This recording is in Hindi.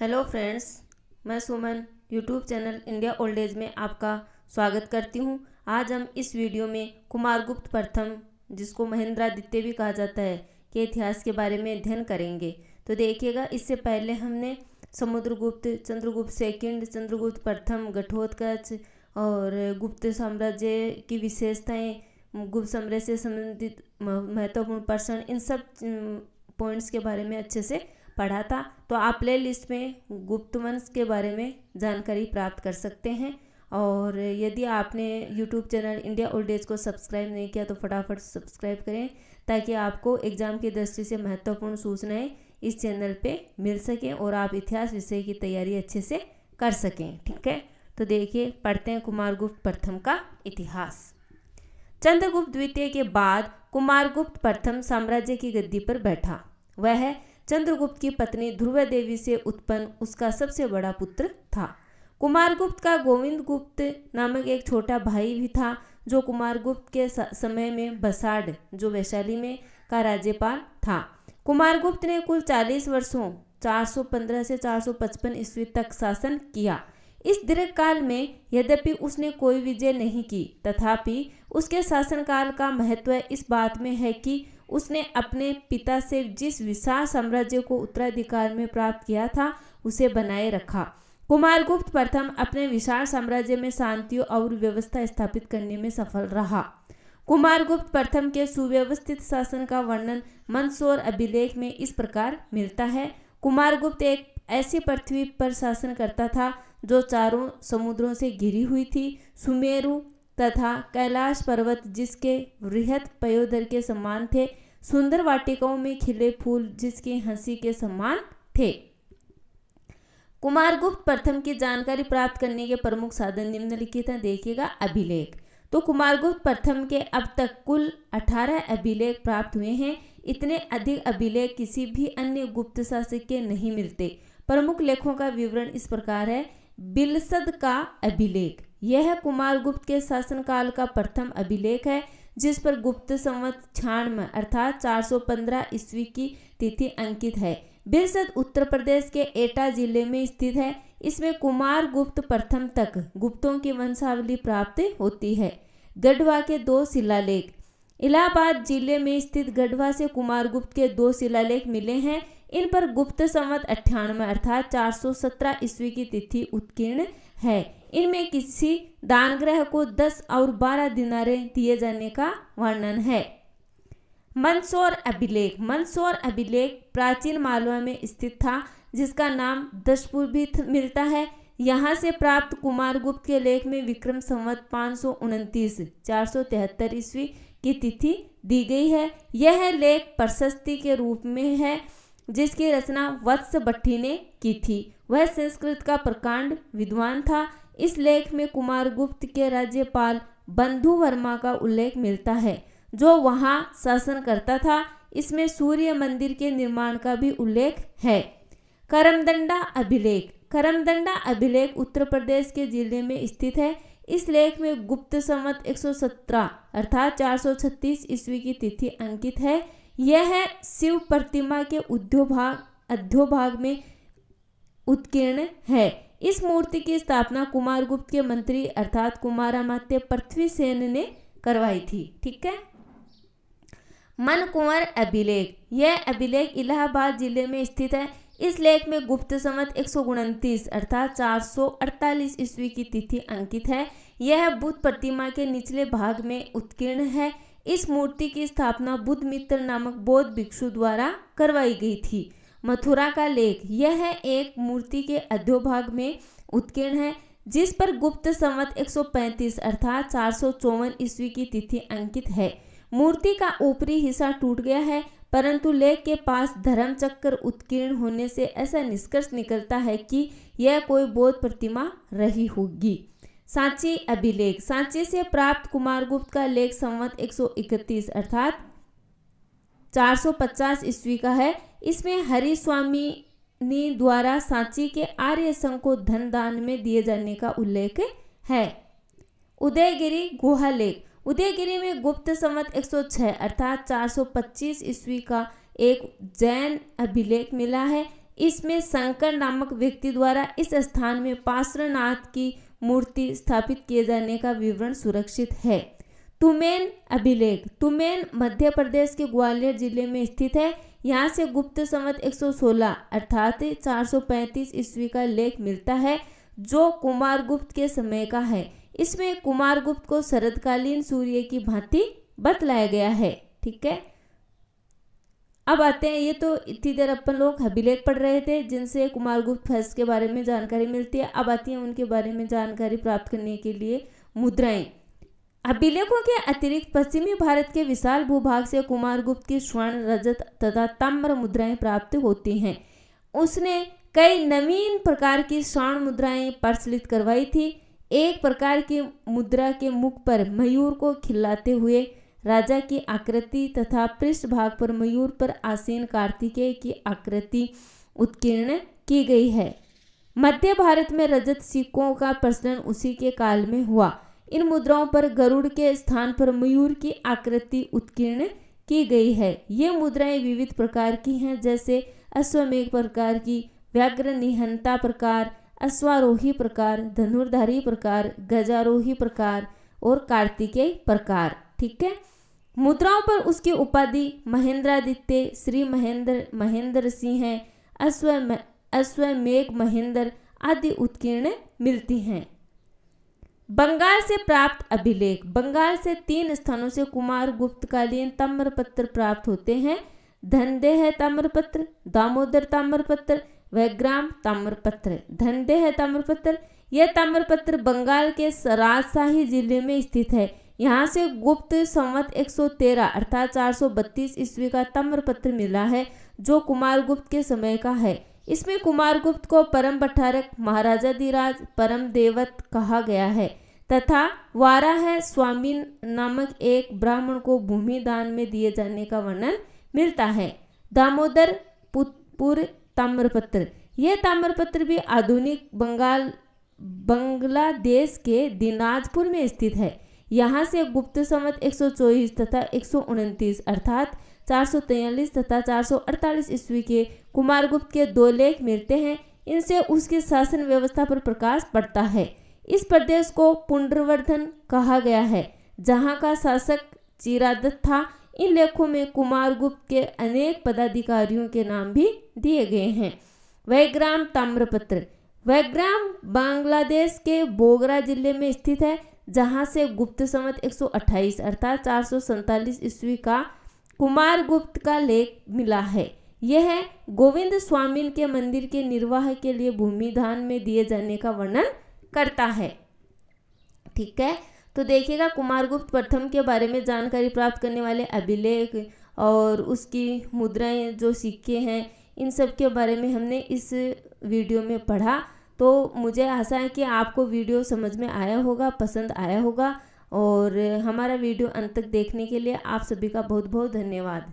हेलो फ्रेंड्स मैं Suman YouTube channel India old age में आपका स्वागत करती हूं आज हम इस वीडियो में कुमार गुप्त प्रथम जिसको महेंद्रादित्य भी कहा जाता है के इतिहास के बारे में अध्ययन करेंगे तो देखिएगा इससे पहले हमने समुद्रगुप्त चंद्रगुप्त सेकंड चंद्रगुप्त प्रथम गठोत्कच और गुप्त साम्राज्य की विशेषताएँ गुप्त साम्राज्य से संबंधित महत्वपूर्ण प्रश्न इन सब पॉइंट्स के बारे में अच्छे से पढ़ा था तो आप प्ले लिस्ट में गुप्त वंश के बारे में जानकारी प्राप्त कर सकते हैं और यदि आपने YouTube channel India old age को सब्सक्राइब नहीं किया तो फटाफट सब्सक्राइब करें ताकि आपको एग्ज़ाम की दृष्टि से महत्वपूर्ण सूचनाएं इस चैनल पे मिल सकें और आप इतिहास विषय की तैयारी अच्छे से कर सकें ठीक है तो देखिए पढ़ते हैं कुमारगुप्त प्रथम का इतिहास चंद्रगुप्त द्वितीय के बाद कुमारगुप्त प्रथम साम्राज्य की गद्दी पर बैठा वह चंद्रगुप्त की पत्नी ध्रुव देवी से उत्पन्न उसका सबसे बड़ा पुत्र था कुमारगुप्त का गोविंद गुप्त नामक एक छोटा भाई भी था जो कुमारगुप्त के समय में बसाड जो वैशाली में का राज्यपाल था कुमारगुप्त ने कुल 40 वर्षों 415 से 455 ईस्वी तक शासन किया इस दीर्घ काल में यद्यपि उसने कोई विजय नहीं की तथापि उसके शासनकाल का महत्व इस बात में है कि उसने अपने पिता से जिस विशाल साम्राज्य को उत्तराधिकार में प्राप्त किया था उसे बनाए रखा कुमारगुप्त प्रथम अपने विशाल साम्राज्य में शांति और व्यवस्था स्थापित करने में सफल रहा कुमारगुप्त प्रथम के सुव्यवस्थित शासन का वर्णन मंदसौर अभिलेख में इस प्रकार मिलता है कुमारगुप्त एक ऐसी पृथ्वी पर शासन करता था जो चारों समुद्रों से घिरी हुई थी सुमेरु तथा कैलाश पर्वत जिसके वृहत पयोधर के समान थे सुंदर वाटिकाओं में खिले फूल जिसकी हंसी के समान थे कुमारगुप्त प्रथम की जानकारी प्राप्त करने के प्रमुख साधन निम्नलिखित हैं देखिएगा अभिलेख तो कुमारगुप्त प्रथम के अब तक कुल 18 अभिलेख प्राप्त हुए हैं इतने अधिक अभिलेख किसी भी अन्य गुप्त शासक के नहीं मिलते प्रमुख लेखों का विवरण इस प्रकार है बिलसद का अभिलेख यह कुमार गुप्त के शासनकाल का प्रथम अभिलेख है जिस पर गुप्त संवत में अर्थात 415 ईस्वी की तिथि अंकित है बिरसद उत्तर प्रदेश के एटा जिले में स्थित है इसमें कुमार गुप्त प्रथम तक गुप्तों की वंशावली प्राप्त होती है गढ़वा के दो शिलालेख इलाहाबाद जिले में स्थित गढ़वा से कुमार गुप्त के दो शिलालेख मिले हैं इन पर गुप्त संवत अठानवे अर्थात 417 ईस्वी की तिथि उत्कीर्ण है इनमें किसी दानग्रह को दस और बारह दिनारे दिए जाने का वर्णन है मंदसौर अभिलेख मंदसौर अभिलेख प्राचीन मालवा में स्थित था जिसका नाम दशपुर भी मिलता है यहाँ से प्राप्त कुमार गुप्त के लेख में विक्रम संवत पाँच सौ उनतीस चार सौ तिहत्तर ईस्वी की तिथि दी गई है यह लेख प्रशस्ति के रूप में है जिसकी रचना वत्स भट्टी ने की थी वह संस्कृत का प्रकांड विद्वान था इस लेख में कुमार गुप्त के राज्यपाल बंधु वर्मा का उल्लेख मिलता है जो वहाँ शासन करता था इसमें सूर्य मंदिर के निर्माण का भी उल्लेख है करमदंडा अभिलेख करमदंडा अभिलेख उत्तर प्रदेश के जिले में स्थित है इस लेख में गुप्त संवत 117 अर्थात 436 ईस्वी की तिथि अंकित है यह है शिव प्रतिमा के उद्योभाग अध्योभाग में उत्कीर्ण है इस मूर्ति की स्थापना कुमार गुप्त के मंत्री अर्थात कुमारामात्य पृथ्वी सेन ने करवाई थी ठीक है मन कुंवर अभिलेख यह अभिलेख इलाहाबाद जिले में स्थित है इस लेख में गुप्त समत एक अर्थात 448 ईस्वी की तिथि अंकित है यह बुद्ध प्रतिमा के निचले भाग में उत्कीर्ण है इस मूर्ति की स्थापना बुद्ध मित्र नामक बौद्ध भिक्षु द्वारा करवाई गई थी मथुरा का लेख यह एक मूर्ति के अध्योभाग में उत्कीर्ण है जिस पर गुप्त संवत 135 अर्थात चार ईस्वी की तिथि अंकित है मूर्ति का ऊपरी हिस्सा टूट गया है परंतु लेख के पास धर्म चक्र उत्कीर्ण होने से ऐसा निष्कर्ष निकलता है कि यह कोई बौद्ध प्रतिमा रही होगी सांची अभिलेख सांची से प्राप्त कुमारगुप्त का लेख संवत 131 अर्थात 450 ईस्वी का है इसमें हरिस्वामी स्वामी ने द्वारा सांची के आर्य संघ को धन दान में दिए जाने का उल्लेख है उदयगिरी गुहा लेख उदयगिरी में गुप्त संवत 106 अर्थात 425 ईस्वी का एक जैन अभिलेख मिला है इसमें शंकर नामक व्यक्ति द्वारा इस स्थान में पार्श्वनाथ की मूर्ति स्थापित किए जाने का विवरण सुरक्षित है तुमेन अभिलेख तुमेन मध्य प्रदेश के ग्वालियर जिले में स्थित है यहाँ से गुप्त संवत 116 अर्थात 435 ईस्वी का लेख मिलता है जो कुमारगुप्त के समय का है इसमें कुमारगुप्त को शरदकालीन सूर्य की भांति बतलाया गया है ठीक है अब आते हैं ये तो इतनी देर अपन लोग अभिलेख पढ़ रहे थे जिनसे कुमारगुप्त फर्स्ट के बारे में जानकारी मिलती है अब आती है उनके बारे में जानकारी प्राप्त करने के लिए मुद्राएं अभिलेखों के अतिरिक्त पश्चिमी भारत के विशाल भूभाग से कुमारगुप्त की स्वर्ण रजत तथा तम्र मुद्राएं प्राप्त होती हैं उसने कई नवीन प्रकार की स्वर्ण मुद्राएं प्रचलित करवाई थी एक प्रकार की मुद्रा के मुख पर मयूर को खिलाते हुए राजा की आकृति तथा पृष्ठभाग पर मयूर पर आसीन कार्तिकेय की आकृति उत्कीर्ण की गई है मध्य भारत में रजत सिक्कों का प्रचलन उसी के काल में हुआ इन मुद्राओं पर गरुड़ के स्थान पर मयूर की आकृति उत्कीर्ण की गई है ये मुद्राएं विविध प्रकार की हैं जैसे अश्वमेघ प्रकार की व्याघ्र निहंता प्रकार अश्वारोही प्रकार धनुर्धारी प्रकार गजारोही प्रकार और कार्तिकेय प्रकार ठीक है मुद्राओं पर उसकी उपाधि महेंद्रादित्य श्री महेंद्र महेंद्र सिंह हैं अश्व अश्वमेघ महेंद्र आदि उत्कीर्ण मिलती हैं बंगाल से प्राप्त अभिलेख बंगाल से तीन स्थानों से कुमार गुप्तकालीन ताम्रपत्र प्राप्त होते हैं धनदेह ताम्रपत्र दामोदर ताम्रपत्र व ग्राम ताम्रपत्र धनदेह ताम्रपत्र यह ताम्रपत्र बंगाल के राजशाही जिले में स्थित है यहाँ से गुप्त संवत 113 अर्थात 432 ईस्वी का ताम्रपत्र मिला है जो कुमार गुप्त के समय का है इसमें कुमार गुप्त को परम पठारक महाराजा दिराज परम देवत कहा गया है तथा है स्वामी नामक एक ब्राह्मण को भूमि दान में दिए जाने का वर्णन मिलता है दामोदर पुतपुर ताम्रपत्र यह ताम्रपत्र भी आधुनिक बंगाल बांग्लादेश के दिनाजपुर में स्थित है यहाँ से गुप्त संवत एक तथा एक अर्थात 443 तथा 448 ईस्वी के कुमारगुप्त के दो लेख मिलते हैं इनसे उसके शासन व्यवस्था पर प्रकाश पड़ता है इस प्रदेश को पुनर्वर्धन कहा गया है जहाँ का शासक चिरादत्त था इन लेखों में कुमारगुप्त के अनेक पदाधिकारियों के नाम भी दिए गए हैं वैग्राम ताम्रपत्र वैग्राम बांग्लादेश के बोगरा जिले में स्थित है जहाँ से गुप्त संवत 128 अर्थात चार ईस्वी का कुमार गुप्त का लेख मिला है यह गोविंद स्वामी के मंदिर के निर्वाह के लिए भूमिदान में दिए जाने का वर्णन करता है ठीक है तो देखिएगा कुमारगुप्त प्रथम के बारे में जानकारी प्राप्त करने वाले अभिलेख और उसकी मुद्राएं जो सिक्के हैं इन सब के बारे में हमने इस वीडियो में पढ़ा तो मुझे आशा है कि आपको वीडियो समझ में आया होगा पसंद आया होगा और हमारा वीडियो अंत तक देखने के लिए आप सभी का बहुत बहुत धन्यवाद